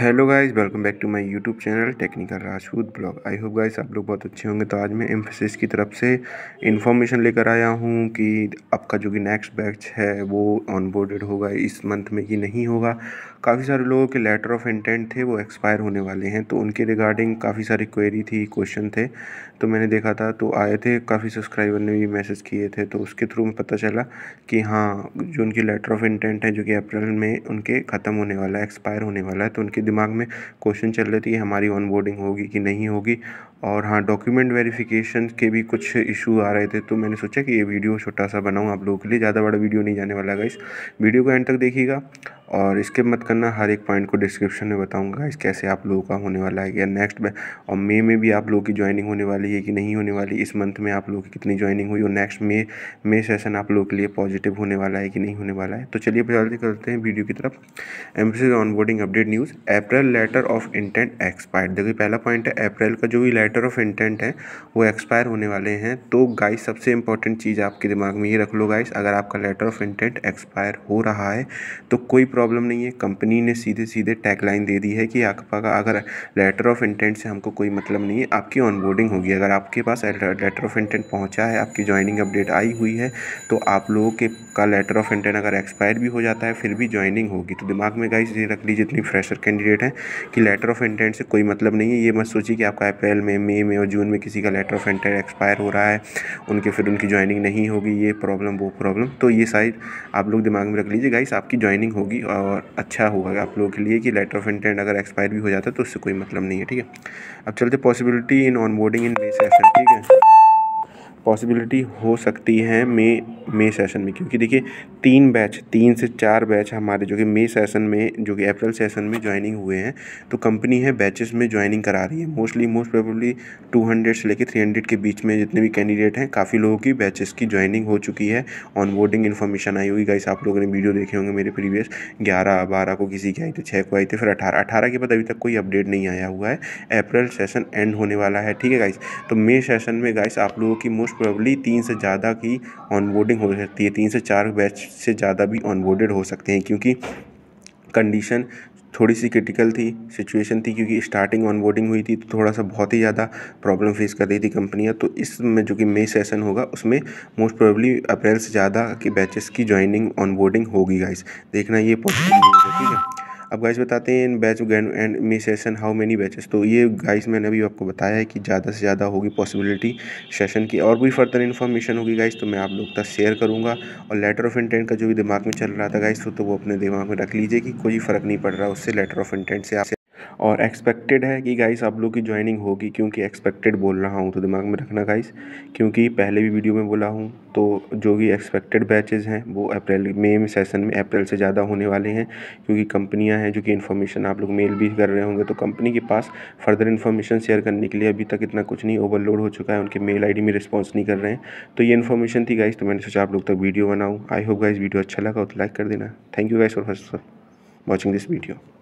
hello guys welcome back to my YouTube channel technical Rajput blog I hope guys आप लोग बहुत अच्छे होंगे तो आज मैं एम्फोसिस की तरफ से इन्फॉर्मेशन लेकर आया हूं कि आपका जो कि नेक्स्ट बैच है वो ऑनबोर्डेड होगा इस मंथ में कि नहीं होगा काफ़ी सारे लोगों के लेटर ऑफ इंटेंट थे वो एक्सपायर होने वाले हैं तो उनके रिगार्डिंग काफ़ी सारी क्वेरी थी क्वेश्चन थे तो मैंने देखा था तो आए थे काफ़ी सब्सक्राइबर ने भी मैसेज किए थे तो उसके थ्रू में पता चला कि हाँ जो उनके लेटर ऑफ इंटेंट है जो कि अप्रैल में उनके ख़त्म होने वाला है एक्सपायर होने वाला है तो उनके दिमाग में क्वेश्चन चल रहे थे कि हमारी ऑन बोर्डिंग होगी कि नहीं होगी और हाँ डॉक्यूमेंट वेरिफिकेशन के भी कुछ इशू आ रहे थे तो मैंने सोचा कि ये वीडियो छोटा सा बनाऊँ आप लोगों के लिए ज़्यादा बड़ा वीडियो नहीं जाने वाला इस वीडियो को एंड तक देखिएगा और इसके मत करना हर एक पॉइंट को डिस्क्रिप्शन में बताऊंगा इस कैसे आप लोगों का होने वाला है या नेक्स्ट और मई में भी आप लोगों की ज्वाइनिंग होने वाली है कि नहीं होने वाली इस मंथ में आप लोगों की कितनी ज्वाइनिंग हुई और नेक्स्ट मे मे सेशन आप लोगों के लिए पॉजिटिव होने वाला है कि नहीं होने वाला है तो चलिए जल्दी करते हैं वीडियो की तरफ Mphasis onboarding update news April letter of intent expire देखिए पहला पॉइंट है अप्रैल का जो भी लेटर ऑफ इंटेंट है वो एक्सपायर होने वाले हैं तो गाइस सबसे इंपॉर्टेंट चीज़ आपके दिमाग में ये रख लो गाइस अगर आपका लेटर ऑफ इंटेंट एक्सपायर हो रहा है तो कोई प्रॉब्लम प्रॉब्लम नहीं है कंपनी ने सीधे सीधे टैग लाइन दे दी है कि आपका अगर लेटर ऑफ इंटेंट से हमको कोई मतलब नहीं है आपकी ऑनबोर्डिंग होगी अगर आपके पास लेटर ऑफ इंटेंट पहुंचा है आपकी ज्वाइनिंग अपडेट आई हुई है तो आप लोगों के का लेटर ऑफ इंटेंट अगर एक्सपायर भी हो जाता है फिर भी ज्वाइनिंग होगी तो दिमाग में गाइस ये रख लीजिए इतनी फ्रेशर कैंडिडेट हैं कि लेटर ऑफ इंटेंट से कोई मतलब नहीं है ये मत सोचिए कि आपका अप्रैल में मई में और जून में किसी का लेटर ऑफ इंटेंट एक्सपायर हो रहा है उनके फिर उनकी ज्वाइनिंग नहीं होगी ये प्रॉब्लम वो प्रॉब्लम तो ये साइड आप लोग दिमाग में रख लीजिए गाइस आपकी ज्वाइनिंग होगी होगी और अच्छा होगा आप लोगों के लिए कि लेटर ऑफ इंटेंट अगर एक्सपायर भी हो जाता है तो उससे कोई मतलब नहीं है ठीक है अब चलते possibility in onboarding in base F ठीक है पॉसिबिलिटी हो सकती है मे मे सेशन में क्योंकि देखिए तीन बैच तीन से चार बैच हमारे जो कि मे सेशन में जो कि अप्रैल सेशन में ज्वाइनिंग हुए हैं तो कंपनी है बैचेस में ज्वाइनिंग करा रही है मोस्टली मोस्ट प्रोबेबली 200 से लेकर 300 के बीच में जितने भी कैंडिडेट हैं काफ़ी लोगों की बैचेस की ज्वाइनिंग हो चुकी है ऑन बोर्डिंग इन्फॉर्मेशन आई हुई गाइस आप लोगों ने वीडियो देखे होंगे मेरे प्रीवियस ग्यारह बारह को किसी की आई थी छः को आई थी फिर अठारह अठारह के बाद अभी तक कोई अपडेट नहीं आया हुआ है अप्रैल सेशन एंड होने वाला है ठीक है गाइस तो मे सेशन में गाइस आप लोगों की मोस्ट मोस्ट प्रोबली तीन से ज़्यादा की ऑनबोर्डिंग हो सकती है तीन से चार बैच से ज़्यादा भी ऑनबोर्डेड हो सकते हैं क्योंकि कंडीशन थोड़ी सी क्रिटिकल थी सिचुएशन थी क्योंकि स्टार्टिंग ऑनबोर्डिंग हुई थी तो थोड़ा सा बहुत ही ज़्यादा प्रॉब्लम फेस कर रही थी कंपनियां तो इसमें जो कि मई सेशन होगा उसमें मोस्ट प्रोबेबली अप्रैल से ज़्यादा के बैचेस की ज्वाइनिंग ऑनबोर्डिंग होगी गाइस देखना ये पॉसिबल ठीक है अब गाइस बताते हैं in batch and administration how many batches तो ये गाइस मैंने अभी आपको बताया है कि ज़्यादा से ज़्यादा होगी पॉसिबिलिटी सेशन की और भी फर्दर इन्फॉर्मेशन होगी गाइस तो मैं आप लोग तक शेयर करूँगा और लेटर ऑफ इंटेंट का जो भी दिमाग में चल रहा था गाइस तो, तो वो अपने दिमाग में रख लीजिए कि कोई फ़र्क नहीं पड़ रहा उससे लेटर ऑफ इंटेंट से आप और एक्सपेक्टेड है कि गाइस आप लोग की ज्वाइनिंग होगी क्योंकि एक्सपेक्टेड बोल रहा हूँ तो दिमाग में रखना गाइस क्योंकि पहले भी वीडियो में बोला हूँ तो जो भी एक्सपेक्टेड बैचेज़ हैं वो अप्रैल मई में सेशन में अप्रैल से ज़्यादा होने वाले हैं क्योंकि कंपनियाँ हैं जो कि इन्फॉर्मेशन आप लोग मेल भी कर रहे होंगे तो कंपनी के पास फर्दर इन्फॉर्मेशन शेयर करने के लिए अभी तक इतना कुछ नहीं ओवरलोड हो चुका है उनके मेल आई में रिस्पॉन्स नहीं कर रहे हैं तो ये इन्फॉर्मेशन थी गाइज तो मैंने सोचा आप लोग तक वीडियो बनाऊँ आई होप गाइज वीडियो अच्छा लगा तो लाइक कर देना थैंक यू गाइज और फर्स्ट वॉचिंग दिस वीडियो